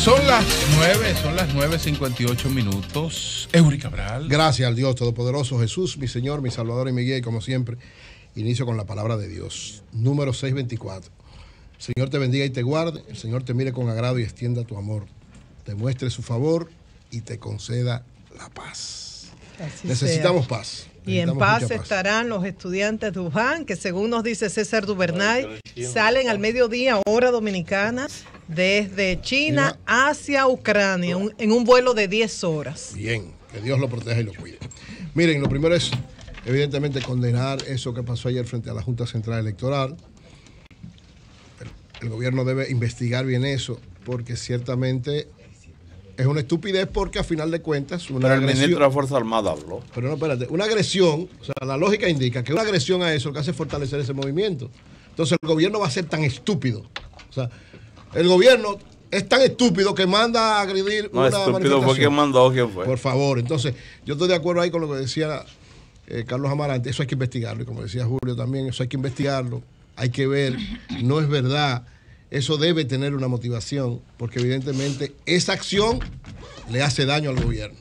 Son las 9, son las 9.58 minutos. Eury Cabral. Gracias al Dios Todopoderoso, Jesús, mi Señor, mi Salvador y mi guía. Y como siempre, inicio con la palabra de Dios. Número 624. El Señor te bendiga y te guarde. El Señor te mire con agrado y extienda tu amor. Te muestre su favor y te conceda la paz. Necesitamos paz. Y en paz, estarán los estudiantes de Wuhan, que según nos dice César Dubernay, salen al mediodía, hora dominicana, desde China hacia Ucrania, en un vuelo de 10 horas. Bien, que Dios lo proteja y lo cuide. Miren, lo primero es, evidentemente, condenar eso que pasó ayer frente a la Junta Central Electoral. el gobierno debe investigar bien eso, porque ciertamente es una estupidez porque a final de cuentas una Pero el ministro de la Fuerza Armada habló. Pero no, espérate, una agresión, o sea, la lógica indica que una agresión a eso lo que hace fortalecer ese movimiento. Entonces el gobierno va a ser tan estúpido. O sea, el gobierno es tan estúpido que manda a agredir una estúpido manifestación. fue mandó, ¿quién fue? Por favor, entonces, yo estoy de acuerdo ahí con lo que decía eh, Carlos Amarante, eso hay que investigarlo, y como decía Julio también, eso hay que investigarlo, hay que ver, no es verdad eso debe tener una motivación, porque evidentemente esa acción le hace daño al gobierno.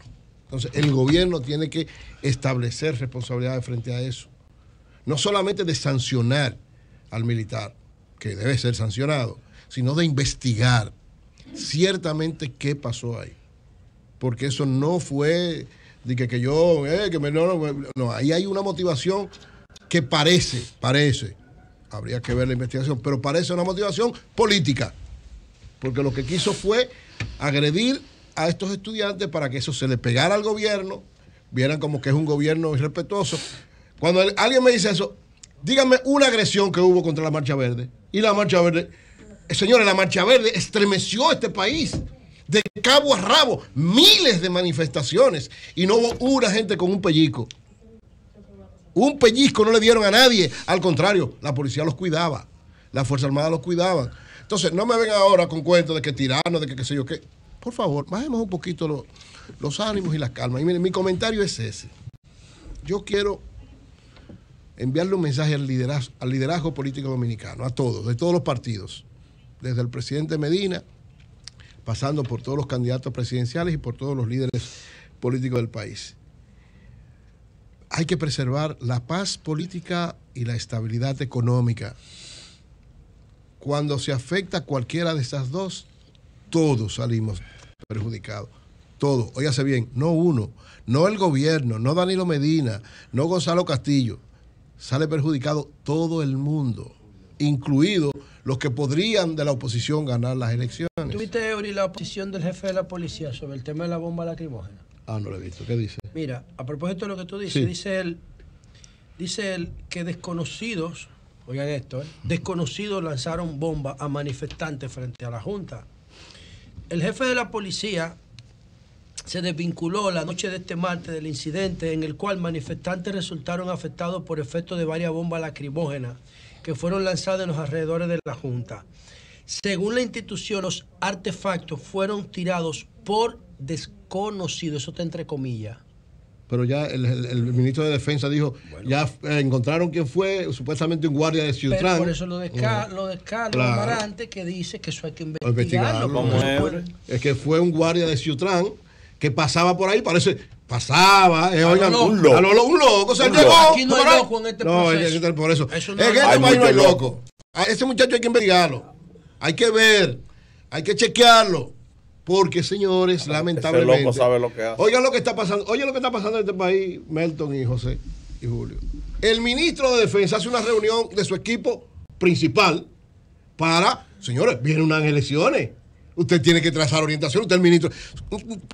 Entonces, el gobierno tiene que establecer responsabilidad frente a eso. No solamente de sancionar al militar, que debe ser sancionado, sino de investigar ciertamente qué pasó ahí. Porque eso no fue de que, yo, eh, que no, ahí hay una motivación que parece, parece habría que ver la investigación, pero parece una motivación política, porque lo que quiso fue agredir a estos estudiantes para que eso se le pegara al gobierno, vieran como que es un gobierno irrespetuoso. Cuando alguien me dice eso, díganme una agresión que hubo contra la Marcha Verde. Y la Marcha Verde, eh, señores, la Marcha Verde estremeció este país de cabo a rabo, miles de manifestaciones y no hubo una gente con un pellico. Un pellizco no le dieron a nadie. Al contrario, la policía los cuidaba. La Fuerza Armada los cuidaba. Entonces, no me ven ahora con cuentos de que tiranos, de que qué sé yo qué. Por favor, bajemos un poquito los, ánimos y las calmas. Y miren, mi comentario es ese. Yo quiero enviarle un mensaje al liderazgo político dominicano, a todos, de todos los partidos, desde el presidente Medina, pasando por todos los candidatos presidenciales y por todos los líderes políticos del país hay que preservar la paz política y la estabilidad económica. Cuando se afecta cualquiera de estas dos, todos salimos perjudicados. Todos, óyase bien, no uno, no el gobierno, no Danilo Medina, no Gonzalo Castillo. Sale perjudicado todo el mundo, incluido los que podrían de la oposición ganar las elecciones. ¿Tuviste, Eury, la posición del jefe de la policía sobre el tema de la bomba lacrimógena? Ah, no lo he visto. ¿Qué dice? Mira, a propósito de lo que tú dices, dice él, dice que desconocidos, oigan esto, ¿eh? desconocidos lanzaron bombas a manifestantes frente a la Junta. El jefe de la policía se desvinculó la noche de este martes del incidente en el cual manifestantes resultaron afectados por efectos de varias bombas lacrimógenas que fueron lanzadas en los alrededores de la Junta. Según la institución, los artefactos fueron tirados por desconocidos, eso está entre comillas, pero ya el, el, ministro de Defensa dijo, ya eh, encontraron quién fue, supuestamente un guardia de Ciutrán. por eso lo de, lo que dice que eso hay que pues investigarlo. Es que fue un guardia de Ciutrán que pasaba por ahí, parece, pasaba, es eh, oigan, un, loco. un loco, se un no hay loco en este proceso. No, por eso. es que este país no loco. loco. A ese muchacho hay que investigarlo. Hay que ver, hay que chequearlo. Porque, señores, lamentablemente. Loco sabe lo que hace. lo que está pasando. lo que está pasando en este país, Melton y José y Julio. El ministro de Defensa hace una reunión de su equipo principal para. Señores, vienen unas elecciones. Usted tiene que trazar orientación. Usted es el ministro.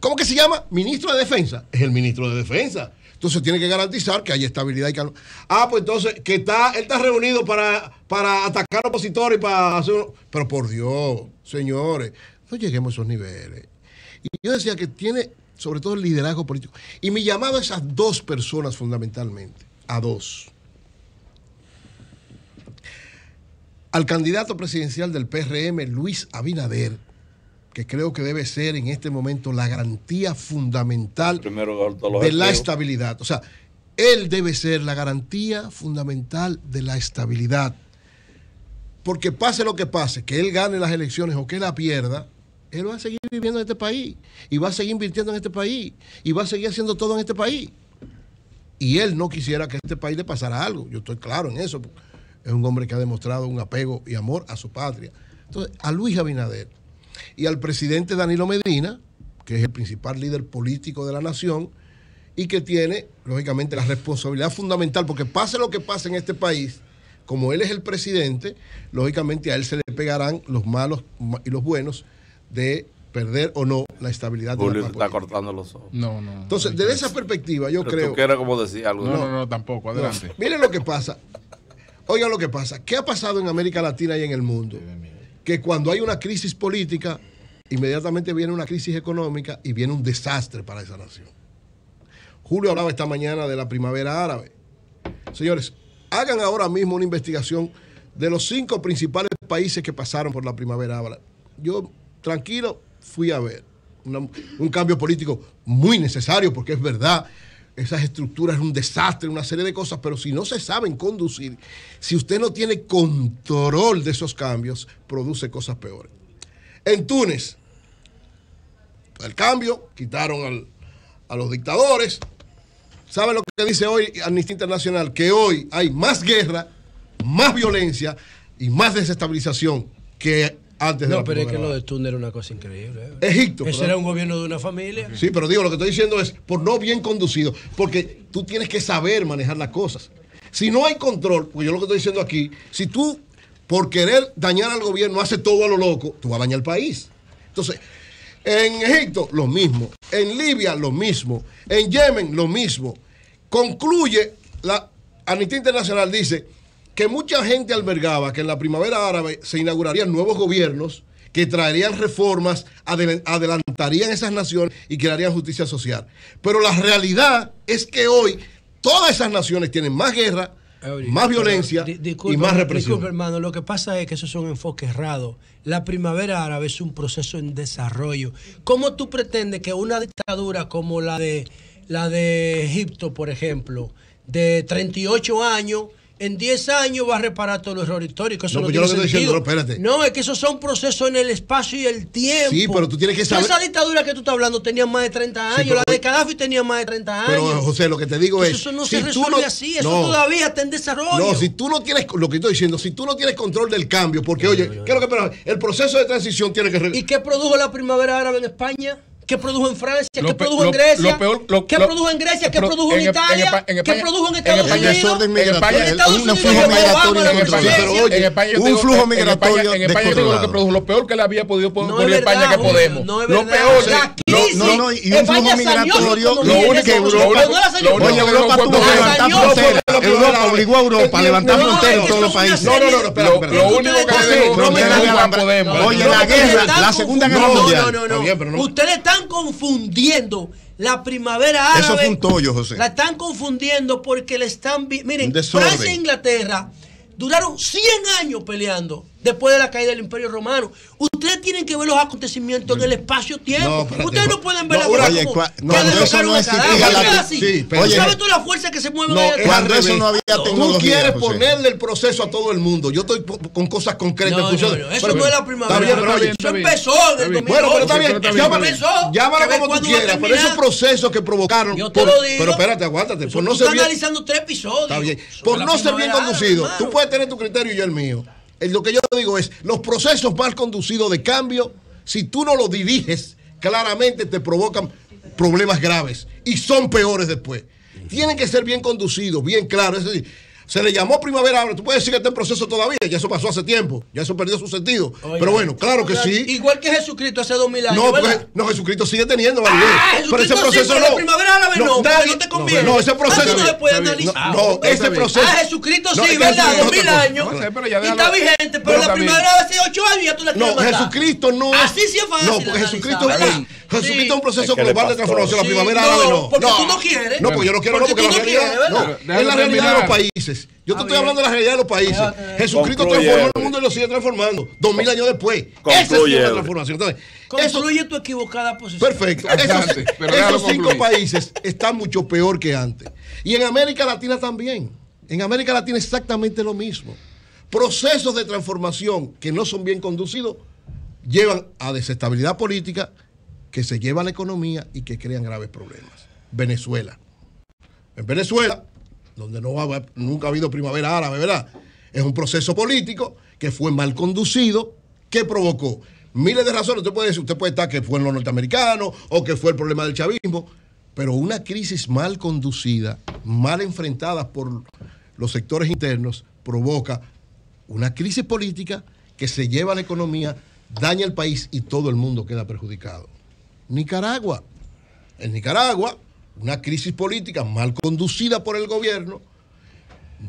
¿Cómo que se llama? Ministro de Defensa. Es el ministro de Defensa. Entonces tiene que garantizar que haya estabilidad y calma. Ah, pues entonces, que está, él está reunido para, para atacar opositores y para hacer. Pero por Dios, señores. No lleguemos a esos niveles. Y yo decía que tiene sobre todo el liderazgo político. Y mi llamado a esas dos personas fundamentalmente, a dos. Al candidato presidencial del PRM, Luis Abinader, que creo que debe ser en este momento la garantía fundamental de la estabilidad. O sea, él debe ser la garantía fundamental de la estabilidad. Porque pase lo que pase, que él gane las elecciones o que la pierda, él va a seguir viviendo en este país y va a seguir invirtiendo en este país y va a seguir haciendo todo en este país. Y él no quisiera que a este país le pasara algo, yo estoy claro en eso. Es un hombre que ha demostrado un apego y amor a su patria. Entonces, a Luis Abinader y al presidente Danilo Medina, que es el principal líder político de la nación y que tiene, lógicamente, la responsabilidad fundamental, porque pase lo que pase en este país, como él es el presidente, lógicamente a él se le pegarán los malos y los buenos de perder o no la estabilidad de la está cortando los ojos. No, no. Entonces, desde esa perspectiva, yo creo. que era como decía algo. No, no, tampoco. Adelante. Miren lo que pasa. Oigan lo que pasa. ¿Qué ha pasado en América Latina y en el mundo? Que cuando hay una crisis política, inmediatamente viene una crisis económica y viene un desastre para esa nación. Julio hablaba esta mañana de la primavera árabe. Señores, hagan ahora mismo una investigación de los cinco principales países que pasaron por la primavera árabe. Yo tranquilo, fui a ver. un cambio político muy necesario porque es verdad, esas estructuras son un desastre, una serie de cosas, pero si no se saben conducir, si usted no tiene control de esos cambios, produce cosas peores. En Túnez, el cambio, quitaron a los dictadores. ¿Saben lo que dice hoy Amnistía Internacional? Que hoy hay más guerra, más violencia y más desestabilización que antes no, pero es que lo de Túnez era una cosa increíble. Eh. Egipto. Ese era un gobierno de una familia. Sí, pero digo, lo que estoy diciendo es por no bien conducido, porque tú tienes que saber manejar las cosas. Si no hay control, pues yo lo que estoy diciendo aquí, si tú por querer dañar al gobierno haces todo a lo loco, tú vas a dañar el país. Entonces, en Egipto lo mismo, en Libia lo mismo, en Yemen lo mismo. Concluye, la Amnistía Internacional dice que mucha gente albergaba que en la primavera árabe se inaugurarían nuevos gobiernos que traerían reformas, adelantarían esas naciones y crearían justicia social. Pero la realidad es que hoy todas esas naciones tienen más guerra, más violencia y más represión. Disculpe, hermano, lo que pasa es que eso es un enfoque errado. La primavera árabe es un proceso en desarrollo. ¿Cómo tú pretendes que una dictadura como la de, la de Egipto, por ejemplo, de 38 años en 10 años va a reparar todos los errores históricos. no, pues yo lo estoy diciendo, no, espérate. No, es que esos son procesos en el espacio y el tiempo. Sí, pero tú tienes que saber. Esa dictadura que tú estás hablando tenía más de 30 años, la de Gaddafi tenía más de 30 años. Pero, José, lo que te digo es. Eso no se resuelve así, eso todavía está en desarrollo. No, si tú no tienes, lo que estoy diciendo, si tú no tienes control del cambio, porque, oye, ¿qué lo que El proceso de transición tiene que. ¿Y qué produjo la primavera árabe en España? ¿Qué produjo en Francia? ¿Qué produjo en Grecia? ¿Qué produjo en Grecia? ¿Qué produjo en, Italia? En, ¿Qué produjo en Estados Unidos? en Estados Unidos, un flujo migratorio en España, un En España lo que produjo lo peor que le había podido poner no España que Podemos. lo peor. no, no, y un flujo migratorio lo único que Europa, oye, tuvo que levantar obligó a Europa a levantar fronteras en todos los países. No, no, no, lo único que la guerra, la Segunda Guerra Mundial. Ustedes están están confundiendo la primavera árabe. Eso fue un José. La están confundiendo porque le están. Miren, Francia e Inglaterra duraron 100 años peleando después de la caída del Imperio Romano. Ustedes tienen que ver los acontecimientos en el espacio-tiempo. Ustedes no pueden ver no, la oye, como, no, cuando eso no existía. sí, pero, oye, ¿Sabes tú la fuerza que se mueve? No, cuando eso no había tecnología. Tú quieres ponerle el proceso a todo el mundo. Yo estoy con cosas concretas. No, eso pero, no es la primavera. eso empezó Bueno, pero está bien. llámalo como tú quieras. Pero esos procesos que provocaron. Yo te lo digo. Pero espérate, aguántate. Por no bien. analizando tres episodios. Por no ser bien conducido. Tú puedes tener tu criterio y yo el mío lo que yo digo es, los procesos mal conducidos de cambio, si tú no los diriges, claramente te provocan problemas graves y son peores después. Tienen que ser bien conducidos, bien claros. Es se le llamó primavera árabe. Tú puedes decir que está en proceso todavía, ya eso pasó hace tiempo, ya eso perdió su sentido. pero bueno, claro que sí. Igual que Jesucristo hace dos mil años. No, Jesucristo sigue teniendo validez. pero ese proceso no. no, te conviene. No, ese proceso. No, se puede analizar. No, ese proceso. Ah, Jesucristo sí, ¿verdad? Dos mil años. Y está vigente, pero la primavera árabe hace ocho años ya tú la quieres No, Jesucristo no. Así se es fácil. No, Jesucristo. Jesucristo es un proceso global de transformación. La primavera no, árabe no. Porque tú no quieres. No, pues yo no quiero, porque no, porque la realidad. No, es la realidad de los países. Yo te estoy hablando de la realidad de los países. Jesucristo transformó el mundo y lo sigue transformando. Dos mil años después. Esa es la transformación. Entonces, Concluye tu equivocada posición. Perfecto. Esos, esos cinco países están mucho peor que antes. Y en América Latina también. En América Latina exactamente lo mismo. Procesos de transformación que no son bien conducidos llevan a desestabilidad política, que se lleva la economía y que crean graves problemas. Venezuela. En Venezuela, donde no nunca ha habido primavera árabe, ¿verdad? Es un proceso político que fue mal conducido, que provocó miles de razones. Usted puede decir, usted puede estar que fue en los norteamericanos o que fue el problema del chavismo, pero una crisis mal conducida, mal enfrentada por los sectores internos, provoca una crisis política que se lleva a la economía, daña el país y todo el mundo queda perjudicado. Nicaragua. En Nicaragua, una crisis política mal conducida por el gobierno,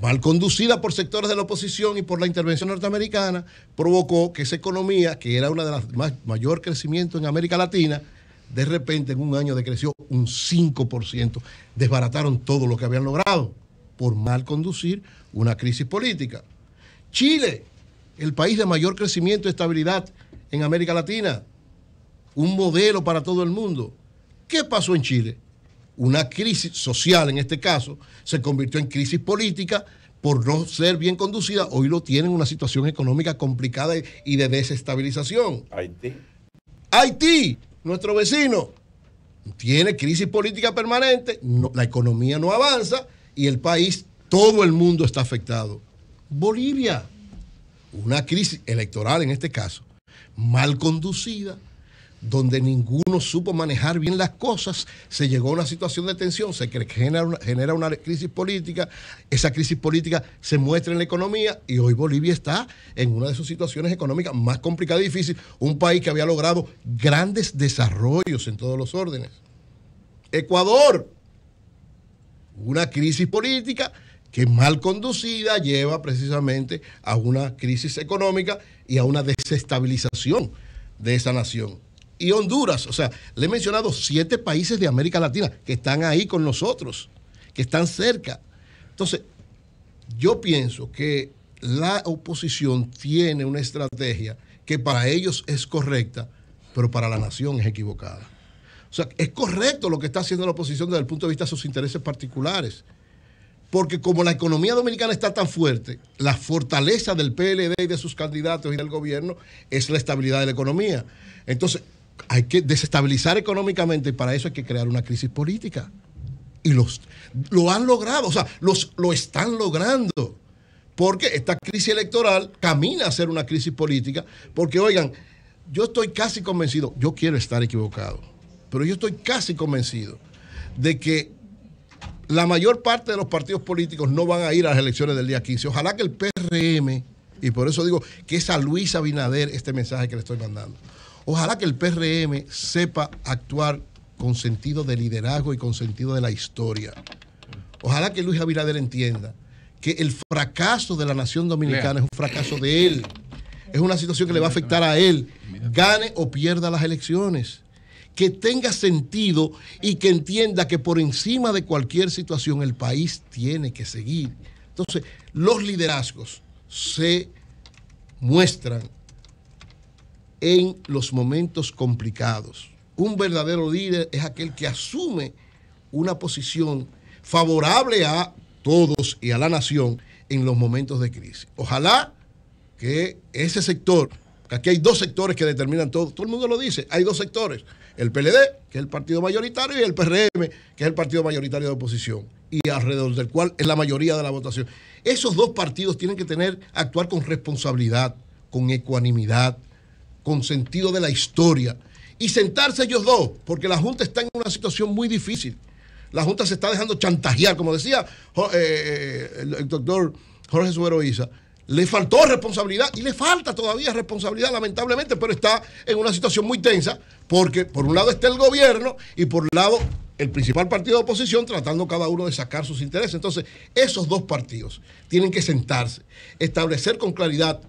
mal conducida por sectores de la oposición y por la intervención norteamericana, provocó que esa economía, que era una de las más, mayor crecimiento en América Latina, de repente en un año decreció un 5%. Desbarataron todo lo que habían logrado por mal conducir una crisis política. Chile, el país de mayor crecimiento y estabilidad en América Latina, un modelo para todo el mundo. ¿Qué pasó en Chile? Una crisis social en este caso se convirtió en crisis política por no ser bien conducida. Hoy lo tienen una situación económica complicada y de desestabilización. Haití. Haití, nuestro vecino, tiene crisis política permanente, la economía no avanza y el país, todo el mundo está afectado. Bolivia, una crisis electoral en este caso, mal conducida, donde ninguno supo manejar bien las cosas, se llegó a una situación de tensión, se genera una, una crisis política, esa crisis política se muestra en la economía y hoy Bolivia está en una de sus situaciones económicas más complicadas y difíciles, un país que había logrado grandes desarrollos en todos los órdenes. Ecuador, una crisis política que mal conducida lleva precisamente a una crisis económica y a una desestabilización de esa nación y Honduras. O sea, le he mencionado siete países de América Latina que están ahí con nosotros, que están cerca. Entonces, yo pienso que la oposición tiene una estrategia que para ellos es correcta, pero para la nación es equivocada. O sea, es correcto lo que está haciendo la oposición desde el punto de vista de sus intereses particulares. Porque como la economía dominicana está tan fuerte, la fortaleza del PLD y de sus candidatos y del gobierno es la estabilidad de la economía. Entonces, hay que desestabilizar económicamente y para eso hay que crear una crisis política. Y los, lo han logrado, o sea, los, lo están logrando. Porque esta crisis electoral camina a ser una crisis política. Porque, oigan, yo estoy casi convencido, yo quiero estar equivocado, pero yo estoy casi convencido de que la mayor parte de los partidos políticos no van a ir a las elecciones del día 15. Ojalá que el PRM, y por eso digo que es a Luis Abinader este mensaje que le estoy mandando, Ojalá que el PRM sepa actuar con sentido de liderazgo y con sentido de la historia. Ojalá que Luis Abinader entienda que el fracaso de la nación dominicana es un fracaso de él. Es una situación que le va a afectar a él, gane o pierda las elecciones. Que tenga sentido y que entienda que por encima de cualquier situación el país tiene que seguir. Entonces, los liderazgos se muestran en los momentos complicados. Un verdadero líder es aquel que asume una posición favorable a todos y a la nación en los momentos de crisis. Ojalá que ese sector, aquí hay dos sectores que determinan todo, todo el mundo lo dice, hay dos sectores, el PLD, que es el partido mayoritario, y el PRM, que es el partido mayoritario de oposición, y alrededor del cual es la mayoría de la votación. Esos dos partidos tienen que tener, actuar con responsabilidad, con ecuanimidad, con sentido de la historia y sentarse ellos dos, porque la Junta está en una situación muy difícil. La Junta se está dejando chantajear, como decía eh, eh, el doctor Jorge Sueroiza... Le faltó responsabilidad y le falta todavía responsabilidad, lamentablemente, pero está en una situación muy tensa porque por un lado está el gobierno y por un lado el principal partido de oposición tratando cada uno de sacar sus intereses. Entonces, esos dos partidos tienen que sentarse, establecer con claridad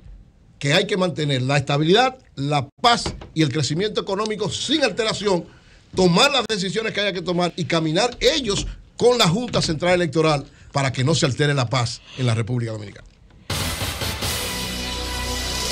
que hay que mantener la estabilidad, la paz y el crecimiento económico sin alteración, tomar las decisiones que haya que tomar y caminar ellos con la Junta Central Electoral para que no se altere la paz en la República Dominicana.